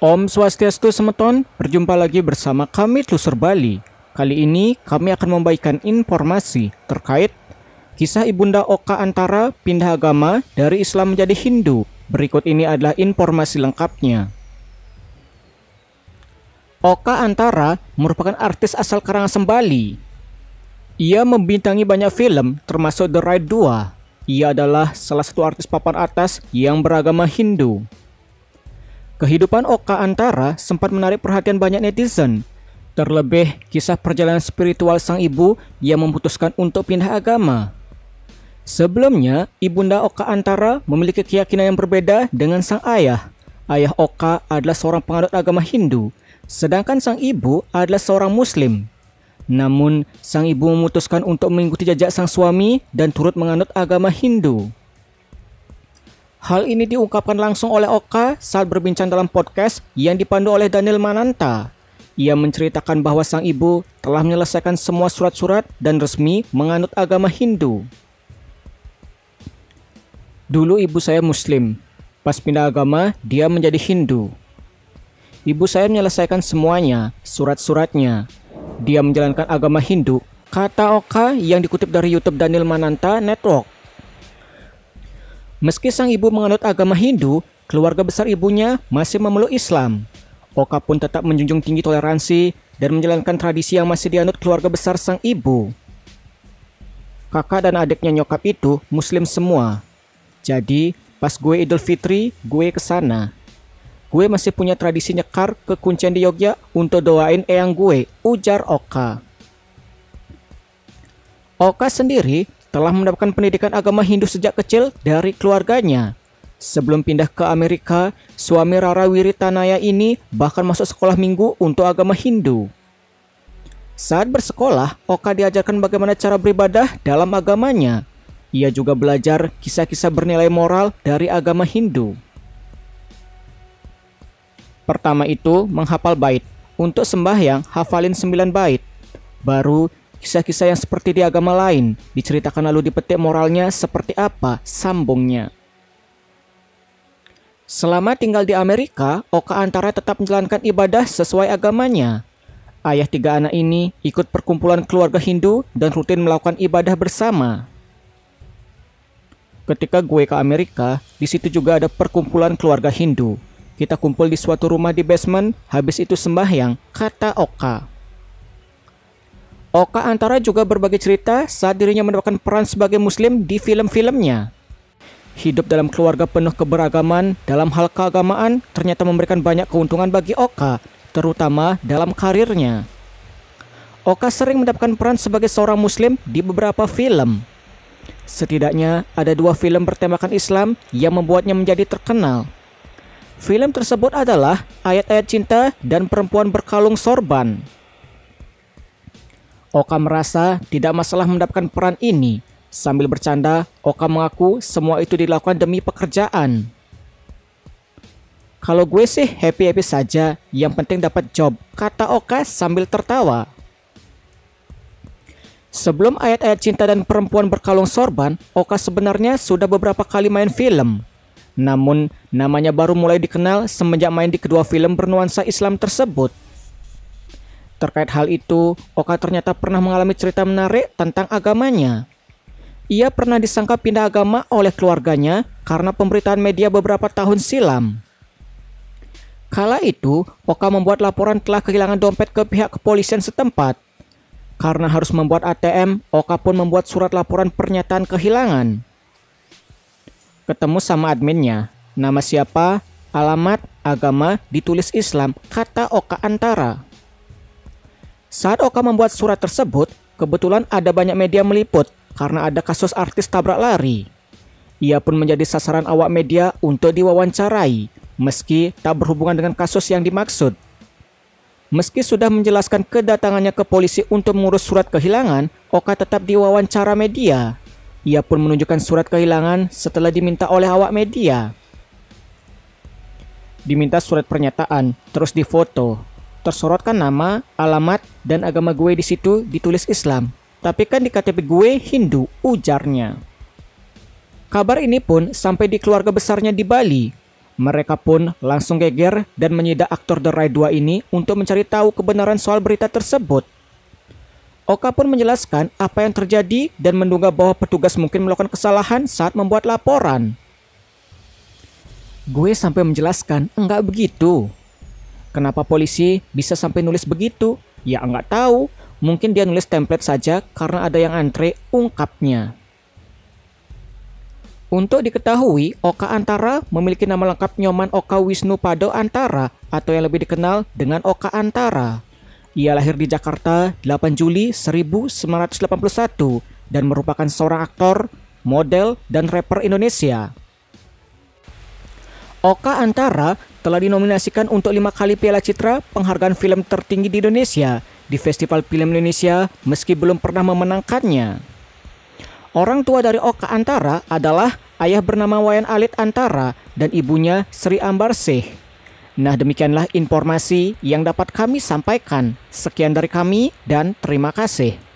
Om Swastiastu Semeton, berjumpa lagi bersama kami Telusur Bali. Kali ini kami akan membaikan informasi terkait kisah Ibunda Oka Antara pindah agama dari Islam menjadi Hindu. Berikut ini adalah informasi lengkapnya. Oka Antara merupakan artis asal Karangasem Bali. Ia membintangi banyak film termasuk The Ride 2. Ia adalah salah satu artis papan atas yang beragama Hindu. Kehidupan Oka Antara sempat menarik perhatian banyak netizen. Terlebih, kisah perjalanan spiritual sang ibu yang memutuskan untuk pindah agama. Sebelumnya, Ibunda Oka Antara memiliki keyakinan yang berbeda dengan sang ayah. Ayah Oka adalah seorang penganut agama Hindu, sedangkan sang ibu adalah seorang muslim. Namun, sang ibu memutuskan untuk mengikuti jejak sang suami dan turut menganut agama Hindu. Hal ini diungkapkan langsung oleh Oka saat berbincang dalam podcast yang dipandu oleh Daniel Mananta. Ia menceritakan bahwa sang ibu telah menyelesaikan semua surat-surat dan resmi menganut agama Hindu. Dulu ibu saya Muslim, pas pindah agama dia menjadi Hindu. Ibu saya menyelesaikan semuanya, surat-suratnya. Dia menjalankan agama Hindu, kata Oka yang dikutip dari YouTube Daniel Mananta Network. Meski sang ibu menganut agama Hindu, keluarga besar ibunya masih memeluk Islam. Oka pun tetap menjunjung tinggi toleransi dan menjalankan tradisi yang masih dianut keluarga besar sang ibu. Kakak dan adiknya nyokap itu muslim semua. Jadi, pas gue Idul Fitri, gue kesana. Gue masih punya tradisi nyekar ke kuncian di Yogyakarta untuk doain eyang gue, ujar Oka. Oka sendiri telah mendapatkan pendidikan agama Hindu sejak kecil dari keluarganya. Sebelum pindah ke Amerika, suami Rara Wiritanaya ini bahkan masuk sekolah minggu untuk agama Hindu. Saat bersekolah, Oka diajarkan bagaimana cara beribadah dalam agamanya. Ia juga belajar kisah-kisah bernilai moral dari agama Hindu. Pertama itu menghafal bait. Untuk sembahyang, hafalin 9 bait. Baru Kisah-kisah yang seperti di agama lain diceritakan lalu dipetik moralnya seperti apa sambungnya. Selama tinggal di Amerika, Oka Antara tetap menjalankan ibadah sesuai agamanya. Ayah tiga anak ini ikut perkumpulan keluarga Hindu dan rutin melakukan ibadah bersama. Ketika gue ke Amerika, di situ juga ada perkumpulan keluarga Hindu. Kita kumpul di suatu rumah di basement, habis itu sembahyang, kata Oka. Oka Antara juga berbagi cerita saat dirinya mendapatkan peran sebagai muslim di film-filmnya. Hidup dalam keluarga penuh keberagaman dalam hal keagamaan ternyata memberikan banyak keuntungan bagi Oka, terutama dalam karirnya. Oka sering mendapatkan peran sebagai seorang muslim di beberapa film. Setidaknya ada dua film bertemakan Islam yang membuatnya menjadi terkenal. Film tersebut adalah Ayat-Ayat Cinta dan Perempuan Berkalung Sorban. Oka merasa tidak masalah mendapatkan peran ini. Sambil bercanda, Oka mengaku semua itu dilakukan demi pekerjaan. Kalau gue sih happy-happy saja, yang penting dapat job, kata Oka sambil tertawa. Sebelum ayat-ayat cinta dan perempuan berkalung sorban, Oka sebenarnya sudah beberapa kali main film. Namun, namanya baru mulai dikenal semenjak main di kedua film bernuansa Islam tersebut. Terkait hal itu, Oka ternyata pernah mengalami cerita menarik tentang agamanya. Ia pernah disangka pindah agama oleh keluarganya karena pemberitaan media beberapa tahun silam. Kala itu, Oka membuat laporan telah kehilangan dompet ke pihak kepolisian setempat. Karena harus membuat ATM, Oka pun membuat surat laporan pernyataan kehilangan. Ketemu sama adminnya, nama siapa, alamat, agama, ditulis Islam, kata Oka Antara. Saat Oka membuat surat tersebut, kebetulan ada banyak media meliput karena ada kasus artis tabrak lari. Ia pun menjadi sasaran awak media untuk diwawancarai, meski tak berhubungan dengan kasus yang dimaksud. Meski sudah menjelaskan kedatangannya ke polisi untuk mengurus surat kehilangan, Oka tetap diwawancara media. Ia pun menunjukkan surat kehilangan setelah diminta oleh awak media. Diminta surat pernyataan, terus difoto, tersorotkan nama, alamat, dan agama gue di situ ditulis Islam. Tapi kan di KTP gue Hindu, ujarnya. Kabar ini pun sampai di keluarga besarnya di Bali. Mereka pun langsung geger dan menyida aktor The Raid 2 ini untuk mencari tahu kebenaran soal berita tersebut. Oka pun menjelaskan apa yang terjadi dan menduga bahwa petugas mungkin melakukan kesalahan saat membuat laporan. Gue sampai menjelaskan, enggak begitu. Kenapa polisi bisa sampai nulis begitu? Ya nggak tahu, mungkin dia nulis template saja karena ada yang antre ungkapnya. Untuk diketahui, Oka Antara memiliki nama lengkap Nyoman Oka Wisnu Pado Antara atau yang lebih dikenal dengan Oka Antara. Ia lahir di Jakarta 8 Juli 1981 dan merupakan seorang aktor, model, dan rapper Indonesia. Oka Antara telah dinominasikan untuk lima kali Piala Citra, penghargaan film tertinggi di Indonesia, di Festival Film Indonesia meski belum pernah memenangkannya. Orang tua dari Oka Antara adalah ayah bernama Wayan Alit Antara dan ibunya Sri Seh. Nah demikianlah informasi yang dapat kami sampaikan. Sekian dari kami dan terima kasih.